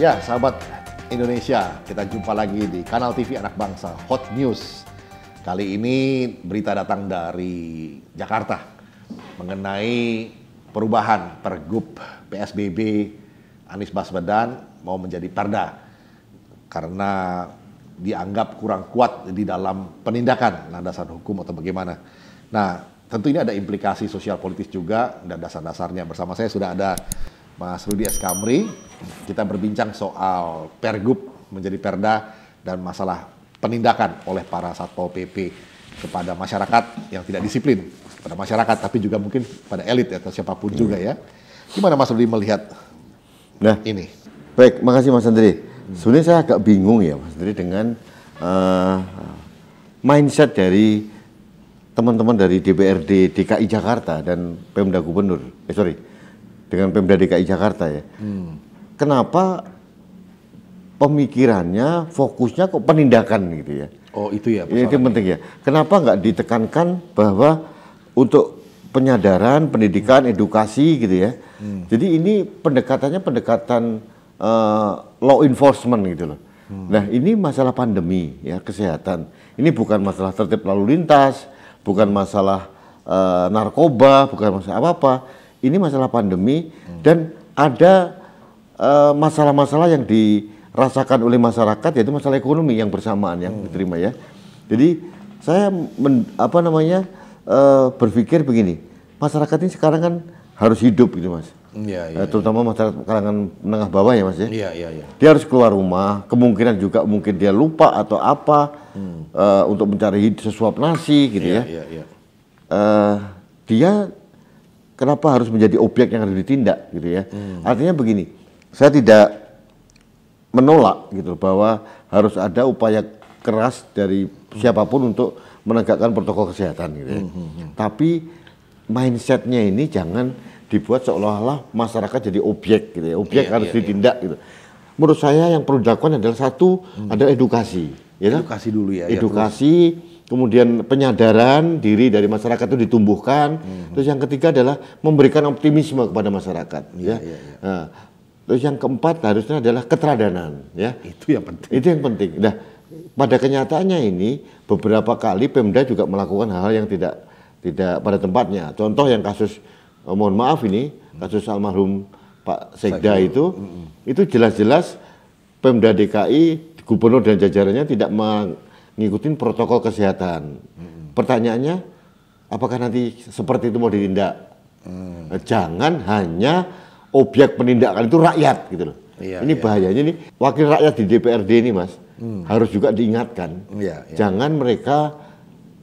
Ya, sahabat Indonesia, kita jumpa lagi di kanal TV Anak Bangsa Hot News. Kali ini berita datang dari Jakarta mengenai perubahan pergub PSBB Anies Baswedan mau menjadi perda karena dianggap kurang kuat di dalam penindakan landasan hukum atau bagaimana. Nah, tentu ini ada implikasi sosial politis juga dan dasar-dasarnya. Bersama saya sudah ada Mas Rudi S. Kita berbincang soal pergub menjadi perda dan masalah penindakan oleh para Satpol PP kepada masyarakat yang tidak disiplin. Pada masyarakat, tapi juga mungkin pada elit ya, atau siapapun hmm. juga ya. Gimana Mas Rudi melihat nah, ini? Baik, makasih Mas Andri. Hmm. Sebenarnya saya agak bingung ya Mas Andri dengan uh, mindset dari teman-teman dari DPRD DKI Jakarta dan Pemda Gubernur, eh sorry, dengan Pemda DKI Jakarta ya. Hmm. Kenapa pemikirannya fokusnya kok penindakan gitu ya? Oh itu ya. Itu penting ya. Kenapa nggak ditekankan bahwa untuk penyadaran, pendidikan, hmm. edukasi gitu ya. Hmm. Jadi ini pendekatannya pendekatan uh, law enforcement gitu loh. Hmm. Nah ini masalah pandemi ya kesehatan. Ini bukan masalah tertib lalu lintas, bukan masalah uh, narkoba, bukan masalah apa-apa ini masalah pandemi hmm. dan ada eh, masalah-masalah uh, yang dirasakan oleh masyarakat yaitu masalah ekonomi yang bersamaan yang hmm. diterima ya. Jadi saya men, apa namanya uh, berpikir begini, masyarakat ini sekarang kan harus hidup gitu mas. Ya, ya, terutama masyarakat kalangan menengah bawah ya mas ya. Iya iya. Ya. Dia harus keluar rumah, kemungkinan juga mungkin dia lupa atau apa hmm. uh, untuk mencari sesuap nasi gitu iya, ya. ya. ya, ya. Uh, dia kenapa harus menjadi objek yang harus ditindak gitu ya. Hmm. Artinya begini, saya tidak menolak gitu bahwa harus ada upaya keras dari siapapun untuk menegakkan protokol kesehatan gitu ya. Hmm. hmm, hmm. Tapi mindsetnya ini jangan dibuat seolah-olah masyarakat jadi objek gitu ya. Objek yeah, harus yeah, iya. ditindak yeah. gitu. Menurut saya yang perlu dilakukan adalah satu hmm. adalah edukasi. Ya, kan? edukasi dulu ya. ya edukasi. Ya, kemudian penyadaran diri dari masyarakat itu ditumbuhkan. Hmm. Terus yang ketiga adalah memberikan optimisme kepada masyarakat, iya, ya. ya, ya, ya. Nah, terus yang keempat harusnya adalah keteradanan. ya. Itu yang penting. Itu yang penting. Nah, pada kenyataannya ini beberapa kali Pemda juga melakukan hal-hal yang tidak tidak pada tempatnya. Contoh yang kasus oh, mohon maaf ini hmm. kasus almarhum Pak Sekda itu, mm, mm. itu jelas-jelas Pemda DKI, Gubernur dan jajarannya tidak meng ngikutin protokol kesehatan. Hmm. Pertanyaannya, apakah nanti seperti itu mau ditindak? Hmm. Jangan hanya objek penindakan itu rakyat gitu loh. Iya, ini iya. bahayanya nih wakil rakyat di DPRD ini mas hmm. harus juga diingatkan. Iya, iya. Jangan mereka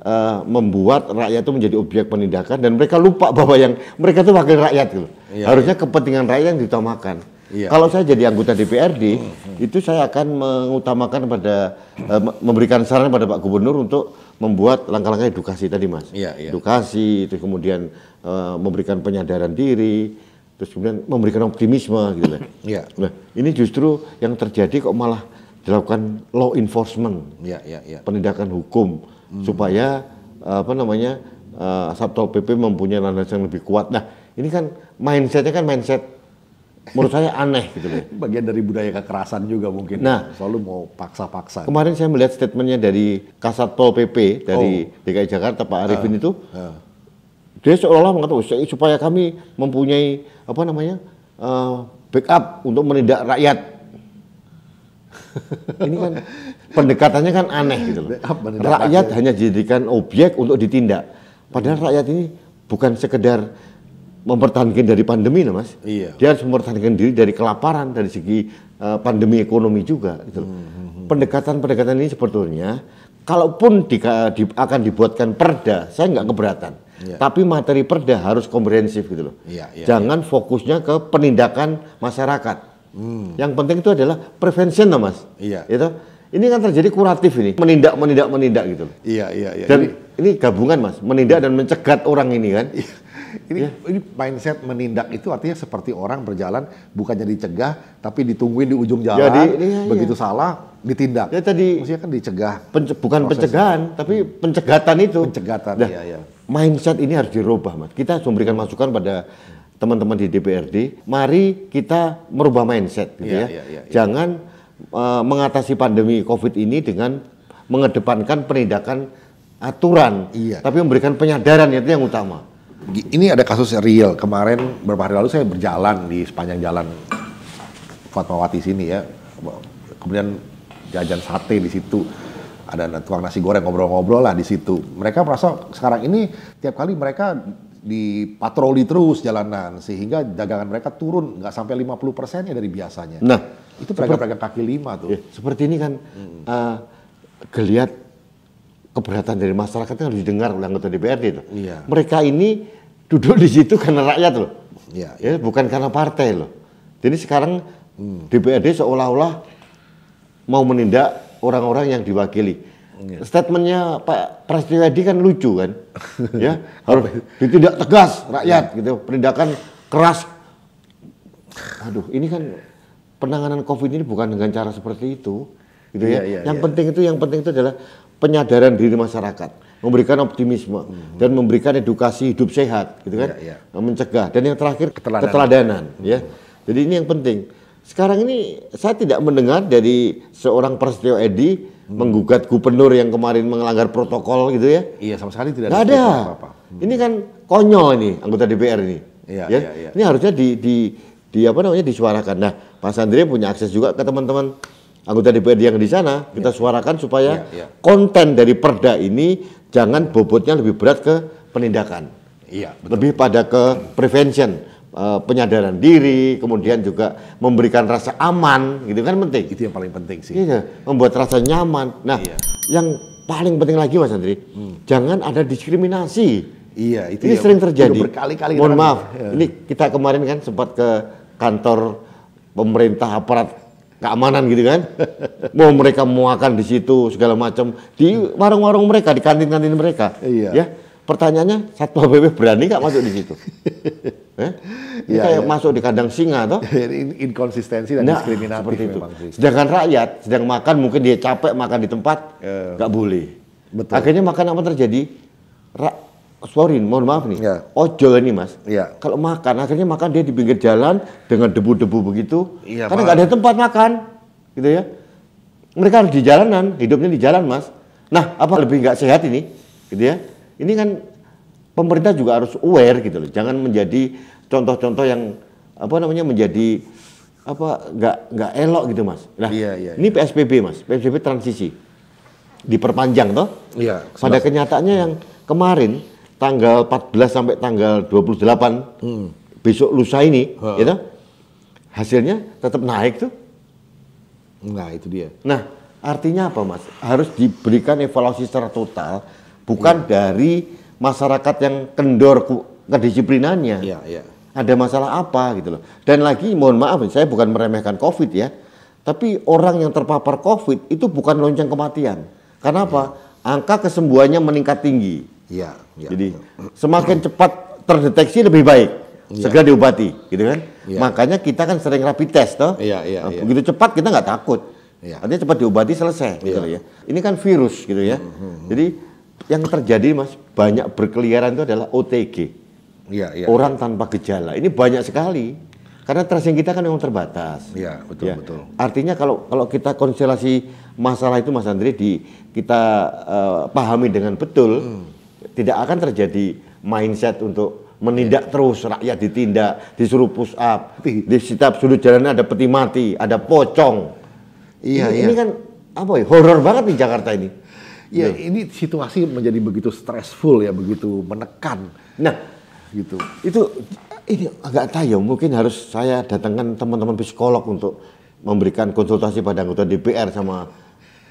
uh, membuat rakyat itu menjadi objek penindakan dan mereka lupa bahwa yang mereka itu wakil rakyat gitu. Iya, Harusnya iya. kepentingan rakyat yang diutamakan. Iya, Kalau iya. saya jadi anggota DPRD, hmm, hmm. itu saya akan mengutamakan pada eh, memberikan saran pada Pak Gubernur untuk membuat langkah-langkah edukasi tadi, Mas. Iya, iya. Edukasi, terus kemudian eh, memberikan penyadaran diri, terus kemudian memberikan optimisme gitu. Kan. Iya. Nah, ini justru yang terjadi kok malah dilakukan law enforcement, iya, iya, penindakan hukum hmm. supaya eh, apa namanya uh, eh, Satpol PP mempunyai landasan yang lebih kuat. Nah, ini kan mindsetnya kan mindset menurut saya aneh gitu loh. Bagian dari budaya kekerasan juga mungkin. Nah, selalu mau paksa-paksa. Kemarin saya melihat statementnya dari Kasat Pol PP dari oh. DKI Jakarta Pak Arifin uh, itu, uh. dia seolah-olah mengatakan supaya kami mempunyai apa namanya uh, backup untuk menindak rakyat. Ini kan pendekatannya kan aneh gitu loh. Rakyat hanya dijadikan objek untuk ditindak. Padahal rakyat ini bukan sekedar mempertahankan dari pandemi nah mas iya. dia harus mempertahankan diri dari kelaparan dari segi uh, pandemi ekonomi juga gitu Hmm, hmm, hmm. pendekatan pendekatan ini sebetulnya kalaupun di, di, akan dibuatkan perda saya nggak keberatan yeah. tapi materi perda harus komprehensif gitu loh yeah, yeah, iya. jangan yeah. fokusnya ke penindakan masyarakat hmm. yang penting itu adalah prevention nah mas iya yeah. itu ini kan terjadi kuratif ini menindak menindak menindak gitu iya iya iya dan ini, ini gabungan mas menindak dan mencegat orang ini kan iya ini, yeah. ini mindset menindak itu artinya seperti orang berjalan bukannya dicegah tapi ditungguin di ujung jalan. Jadi, iya, iya. begitu salah ditindak. Ya tadi maksudnya kan dicegah. Pence bukan prosesnya. pencegahan tapi hmm. pencegatan itu. Pencegatan. Nah, iya, iya. Mindset ini harus dirubah, Mas. Kita harus memberikan masukan pada teman-teman di DPRD, mari kita merubah mindset gitu yeah, ya. Yeah, yeah, yeah. Jangan uh, mengatasi pandemi Covid ini dengan mengedepankan penindakan aturan, iya. tapi memberikan penyadaran itu yang utama ini ada kasus real kemarin beberapa hari lalu saya berjalan di sepanjang jalan Fatmawati sini ya kemudian jajan sate di situ ada tukang nasi goreng ngobrol-ngobrol lah di situ mereka merasa sekarang ini tiap kali mereka dipatroli terus jalanan sehingga dagangan mereka turun nggak sampai 50 persennya dari biasanya nah itu pedagang-pedagang kaki lima tuh ya, seperti ini kan hmm. uh, geliat keberatan dari masyarakat harus didengar oleh anggota DPRD itu. Iya. Mereka ini duduk di situ karena rakyat loh. Iya, ya, iya. Ya, bukan karena partai loh. Jadi sekarang hmm. DPRD seolah-olah mau menindak orang-orang yang diwakili. Iya. Statementnya Pak Prasetyo kan lucu kan, ya harus ditindak tegas rakyat iya. gitu, penindakan keras. Aduh, ini kan penanganan COVID ini bukan dengan cara seperti itu, gitu ya. ya. Iya, yang iya. penting itu, yang penting itu adalah penyadaran diri masyarakat, memberikan optimisme hmm. dan memberikan edukasi hidup sehat, gitu kan? Ya, ya. Mencegah dan yang terakhir keteladanan, keteladanan hmm. ya. Jadi ini yang penting. Sekarang ini saya tidak mendengar dari seorang Prasetyo Edi hmm. menggugat gubernur yang kemarin melanggar protokol gitu ya. Iya sama sekali tidak ada. Apa -apa. Hmm. Ini kan konyol ini anggota DPR ini. Iya, ya. iya, iya. Ini harusnya di, di di apa namanya disuarakan. Nah, Pak Sandri punya akses juga ke teman-teman anggota DPRD yang di sana kita ya. suarakan supaya ya, ya. konten dari Perda ini jangan bobotnya lebih berat ke penindakan, ya, lebih pada ke prevention eh, penyadaran diri, kemudian juga memberikan rasa aman, gitu kan penting. Itu yang paling penting sih. Iya, membuat rasa nyaman. Nah, iya. yang paling penting lagi Mas Andri, hmm. jangan ada diskriminasi. Iya, itu ini ya, sering terjadi. Berkali-kali. Mohon maaf, ya. ini kita kemarin kan sempat ke kantor pemerintah aparat keamanan gitu kan. Mau mereka makan di situ segala macam di warung-warung mereka, di kantin-kantin mereka. Iya. Ya. Pertanyaannya satpol pp berani nggak masuk di situ? eh? ya, kayak ya. masuk di kandang singa toh? inkonsistensi dan nah, diskriminatif seperti itu. sih. Sedangkan rakyat sedang makan mungkin dia capek makan di tempat eh. nggak eh, boleh. Betul. Akhirnya makan apa terjadi? Ra sorry mohon maaf nih Ya. ojol ini mas Ya. kalau makan akhirnya makan dia di pinggir jalan dengan debu-debu begitu Ya, karena nggak ada tempat makan gitu ya mereka harus di jalanan hidupnya di jalan mas nah apa lebih nggak sehat ini gitu ya ini kan pemerintah juga harus aware gitu loh jangan menjadi contoh-contoh yang apa namanya menjadi apa nggak nggak elok gitu mas nah ya, ya, ini iya. psbb mas psbb transisi diperpanjang toh Iya. pada kenyataannya yang kemarin tanggal 14 sampai tanggal 28 hmm. besok lusa ini, ha. ya hasilnya tetap naik tuh. Nah itu dia. Nah artinya apa mas? Harus diberikan evaluasi secara total, bukan ya. dari masyarakat yang kendor kedisiplinannya. Iya iya. Ada masalah apa gitu loh. Dan lagi mohon maaf, saya bukan meremehkan COVID ya, tapi orang yang terpapar COVID itu bukan lonceng kematian. Kenapa? Ya. Angka kesembuhannya meningkat tinggi Ya, ya. Jadi iya. semakin cepat terdeteksi lebih baik. Ya. Segera diobati, gitu kan? Ya. Makanya kita kan sering rapid test toh. Iya, iya, nah, ya. Begitu cepat kita nggak takut. Iya. Artinya cepat diobati selesai ya. gitu ya. Ini kan virus gitu ya. Hmm, hmm, hmm. Jadi yang terjadi Mas banyak berkeliaran itu adalah OTG. Iya, iya. Orang ya. tanpa gejala. Ini banyak sekali. Karena tracing kita kan memang terbatas. Iya, betul ya. betul. Artinya kalau kalau kita konstelasi masalah itu Mas Andri, di kita uh, pahami dengan betul, hmm tidak akan terjadi mindset untuk menindak iya. terus rakyat ditindak, disuruh push up, di setiap sudut jalan ada peti mati, ada pocong. Iya, ini, yeah. ini kan apa ya? Horor banget di Jakarta ini. Ya, yeah. ini situasi menjadi begitu stressful ya, begitu menekan. Nah, gitu. Itu ini agak tayo, mungkin harus saya datangkan teman-teman psikolog untuk memberikan konsultasi pada anggota DPR sama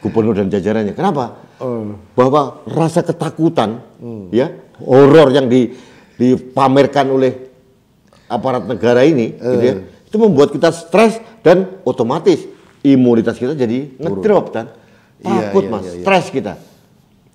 gubernur dan jajarannya. Kenapa? Uh. Bahwa rasa ketakutan, hmm. ya, horor yang di, dipamerkan oleh aparat negara ini, gitu eh. ya, itu membuat kita stres dan otomatis imunitas kita jadi ngedrop kan. Takut iya, mas, iya, iya. stres kita.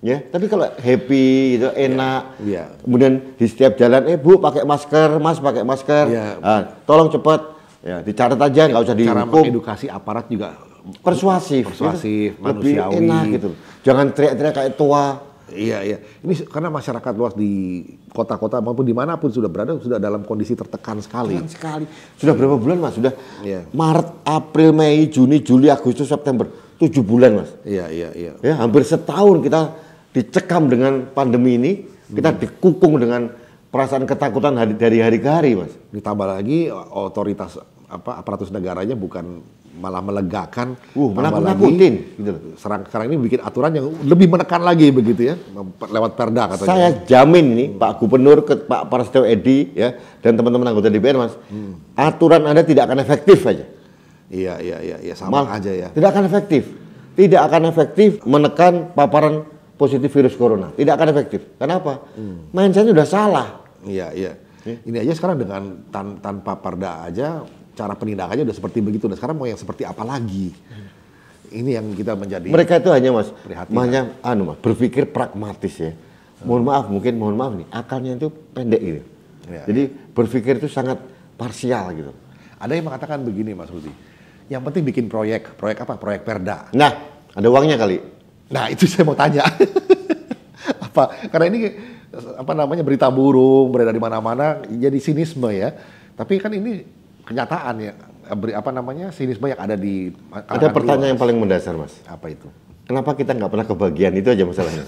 Ya, tapi kalau happy itu enak. Kemudian di setiap jalan, eh bu pakai masker, mas pakai masker. Nah, tolong cepat. Ya, dicatat aja, nggak usah dihukum. Cara edukasi aparat juga persuasif, persuasif, gitu. manusiawi, lebih enak gitu. Jangan teriak-teriak kayak tua. Iya iya. Ini karena masyarakat luas di kota-kota maupun dimanapun sudah berada sudah dalam kondisi tertekan sekali. Tertekan sekali. Sudah berapa bulan mas? Sudah iya. Maret, April, Mei, Juni, Juli, Agustus, September. Tujuh bulan mas. Iya iya iya. Ya hampir setahun kita dicekam dengan pandemi ini. Kita hmm. dikukung dengan perasaan ketakutan dari hari ke hari mas. Ditambah lagi otoritas apa aparatus negaranya bukan malah melegakan, uh, malah menakutin. Gitu. Serang, sekarang ini bikin aturan yang lebih menekan lagi begitu ya, lewat Perda katanya. Saya jamin nih hmm. Pak Gubernur, ke, Pak Prasetyo Edi ya dan teman-teman anggota DPR mas, hmm. aturan anda tidak akan efektif aja. Iya iya iya, ya, sama Mal, aja ya. Tidak akan efektif, tidak akan efektif menekan paparan positif virus corona, tidak akan efektif. Kenapa? Hmm. Mindsetnya sudah salah. Iya iya. iya. Ini aja sekarang dengan tan tanpa perda aja cara penindakannya udah seperti begitu. Dan nah, sekarang mau yang seperti apa lagi? Ini yang kita menjadi mereka itu hanya mas, hanya anu mas, berpikir pragmatis ya. Mohon maaf mungkin mohon maaf nih akalnya itu pendek gitu. Ya, ya. Jadi ya. berpikir itu sangat parsial gitu. Ada yang mengatakan begini Mas Rudi, yang penting bikin proyek, proyek apa? Proyek Perda. Nah, ada uangnya kali. Nah itu saya mau tanya. apa? Karena ini apa namanya berita burung beredar di mana-mana jadi sinisme ya. Tapi kan ini kenyataan ya beri apa namanya sinisme yang ada di ada pertanyaan yang paling mendasar mas apa itu kenapa kita nggak pernah kebagian itu aja masalahnya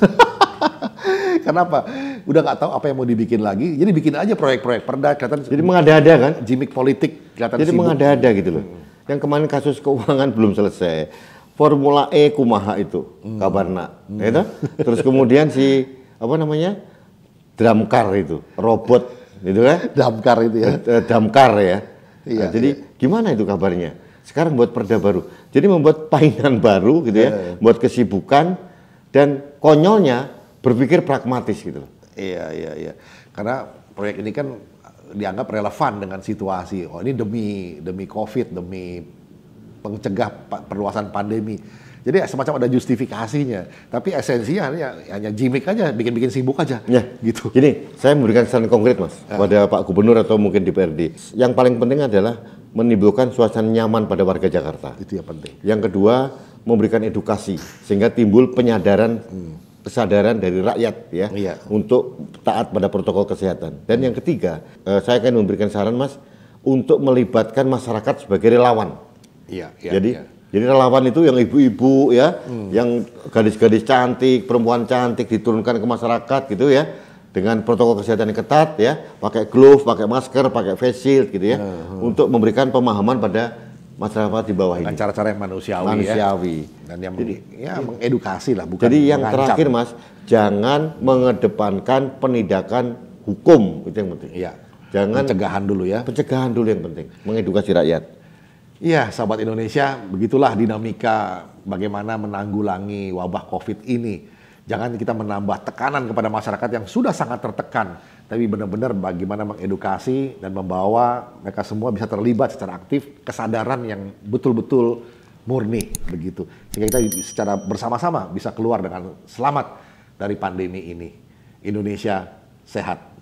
kenapa udah nggak tahu apa yang mau dibikin lagi jadi bikin aja proyek-proyek perda kelihatan jadi mengada-ada kan gimmick politik kelihatan jadi mengada-ada gitu loh hmm. yang kemarin kasus keuangan belum selesai formula E kumaha itu hmm. kabarna hmm. itu ya terus kemudian si apa namanya damkar itu robot itu kan damkar itu ya eh, eh, damkar ya Iya, nah, jadi iya. gimana itu kabarnya? Sekarang buat perda baru. Jadi membuat painan baru gitu ya, iya, iya. buat kesibukan dan konyolnya berpikir pragmatis gitu Iya, iya, iya. Karena proyek ini kan dianggap relevan dengan situasi. Oh, ini demi demi Covid, demi pencegah perluasan pandemi. Jadi ya semacam ada justifikasinya, tapi esensinya hanya hanya gimmick aja, bikin-bikin sibuk aja. Ya, gitu. Gini, saya memberikan saran konkret mas ya. pada Pak Gubernur atau mungkin DPRD. Yang paling penting adalah menimbulkan suasana nyaman pada warga Jakarta. Itu yang penting. Yang kedua, memberikan edukasi sehingga timbul penyadaran hmm kesadaran dari rakyat ya ya untuk taat pada protokol kesehatan. Dan yang ketiga, eh, saya akan memberikan saran Mas untuk melibatkan masyarakat sebagai relawan. Iya, iya. Jadi ya. Jadi relawan itu yang ibu-ibu ya, hmm. yang gadis-gadis cantik, perempuan cantik diturunkan ke masyarakat gitu ya, dengan protokol kesehatan yang ketat ya, pakai glove, pakai masker, pakai face shield gitu ya, hmm. untuk memberikan pemahaman pada masyarakat di bawah dengan ini. Cara-cara yang manusiawi, ya. manusiawi. ya. Dan yang jadi, ya, mengedukasi lah, bukan Jadi yang mengancam. terakhir mas, jangan mengedepankan penindakan hukum itu yang penting. Iya. Jangan pencegahan dulu ya. Pencegahan dulu yang penting, mengedukasi rakyat. Iya, sahabat Indonesia, begitulah dinamika bagaimana menanggulangi wabah COVID ini. Jangan kita menambah tekanan kepada masyarakat yang sudah sangat tertekan, tapi benar-benar bagaimana mengedukasi dan membawa mereka semua bisa terlibat secara aktif kesadaran yang betul-betul murni begitu. Sehingga kita secara bersama-sama bisa keluar dengan selamat dari pandemi ini. Indonesia sehat.